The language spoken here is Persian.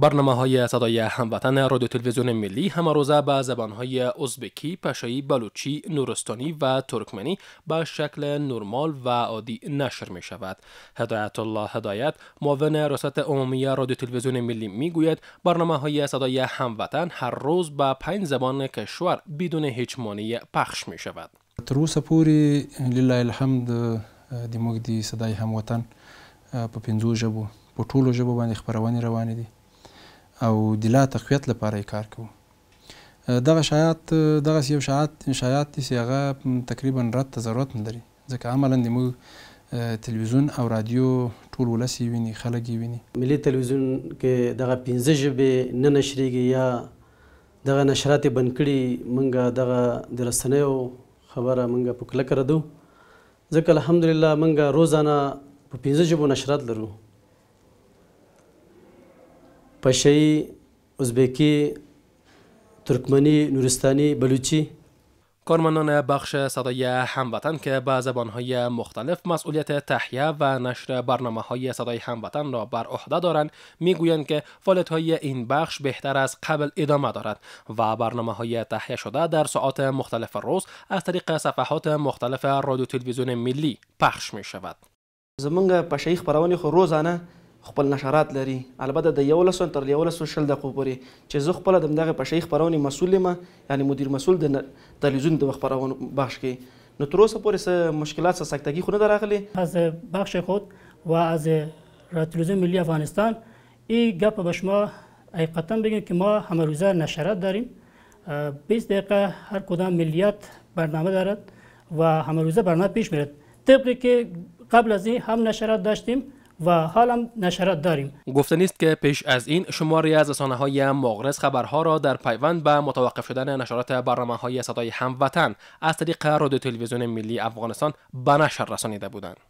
برنامه های صدای هموطن رادیو تلویزیون ملی همه روزه به زبان های ازبکی، پشایی، بلوچی، نورستانی و ترکمنی به شکل نرمال و عادی نشر می شود. هدایت الله هدایت معاون ریاست عمومی رادیو تلویزیون ملی می گوید برنامه های صدای هموطن هر روز به پنج زبان کشور بدون هیچ مانع پخش می شود. تروس پوری لله الحمد دیموگ دی صدای هموطن په پینزو ژبو په ټولو ژبو باندې خبرونه او د لا تقویت لپاره کار کوو دغه شایعات دغه یو شایعات شایعات دي چې هغه تقریبا رد ته ضرورت نه لري ځکه عملا د موږ تلویزیون او رادیو ټول ولس یې ویني خلک یې ویني ملي تلویزیون کې دغه پنځه ژبې نه نشریږي یا دغه نشرات بند کړي موږ دغه د رسنیو خبره موږ په کلکه ردو ځکه الحمدلله موږ روزانه په پنځه ژبو نشرات لرو پشایی ازبکی ترکمنی نورستانی بلوچی کارمندان بخش صدای هموطن که به زبانهای مختلف مسئولیت تحیه و نشر برنامه های صدای هموطن را بر عهده دارند میگویند که فعالیت های این بخش بهتر از قبل ادامه دارد و برنامه های تحیه شده در ساعات مختلف روز از طریق صفحات مختلف رادیو تلویزیون ملی پخش می شود. زمانگ پشایخ پروانی خو روزانه خپل نشرات لري البته د یو لسو تر یو لسو شل دقیقو پورې چې زه خپل دمدغه پښې خبرونه مسول ما یعنی مدیر مسول د تلویزیون د خبرونه بخش کې نو تر اوسه پورې څه مشکلات څه سختګي خو نه دراغلي از بخش خود و از تلویزیون ملی افغانستان این گپ به شما حقیقتا بگیم که ما همه روزه نشرات داریم 20 دقیقه هر کدام ملیت برنامه دارد و همه روزه برنامه پیش میرد طبقی که قبل از این هم نشرات داشتیم و حال هم نشرات داریم گفته نیست که پیش از این شماری از رسانه های مغرس خبرها را در پیوند به متوقف شدن نشرات برنامه های صدای هموطن از طریق رادیو تلویزیون ملی افغانستان به نشر رسانیده بودند